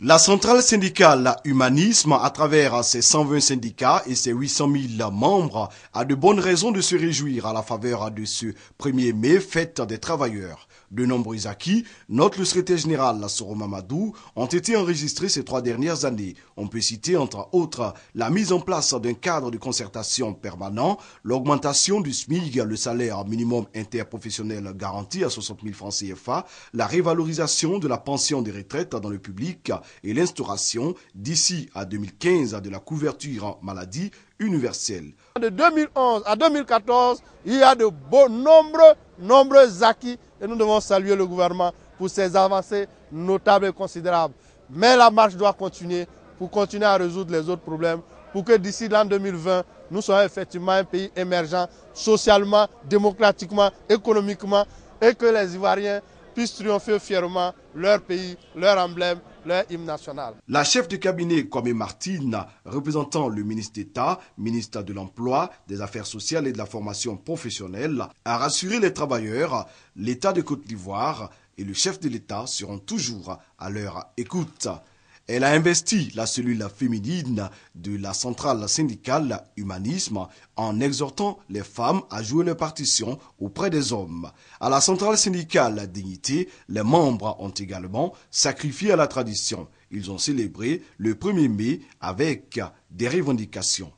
La centrale syndicale Humanisme, à travers ses 120 syndicats et ses 800 000 membres, a de bonnes raisons de se réjouir à la faveur de ce 1er mai, fête des travailleurs. De nombreux acquis, note le secrétaire général Soro Mamadou, ont été enregistrés ces trois dernières années. On peut citer entre autres la mise en place d'un cadre de concertation permanent, l'augmentation du SMIG, le salaire minimum interprofessionnel garanti à 60 000 francs CFA, la révalorisation de la pension des retraites dans le public, et l'instauration d'ici à 2015 de la couverture en maladie universelle. De 2011 à 2014, il y a de beaux nombreux, nombreux acquis et nous devons saluer le gouvernement pour ses avancées notables et considérables. Mais la marche doit continuer pour continuer à résoudre les autres problèmes, pour que d'ici l'an 2020, nous soyons effectivement un pays émergent socialement, démocratiquement, économiquement, et que les Ivoiriens puissent triompher fièrement leur pays, leur emblème, leur hymne national. La chef de cabinet, Kwame Martine, représentant le ministre d'État, ministre de l'Emploi, des Affaires sociales et de la formation professionnelle, a rassuré les travailleurs, l'État de Côte d'Ivoire et le chef de l'État seront toujours à leur écoute. Elle a investi la cellule féminine de la centrale syndicale Humanisme en exhortant les femmes à jouer leur partition auprès des hommes. À la centrale syndicale Dignité, les membres ont également sacrifié à la tradition. Ils ont célébré le 1er mai avec des revendications.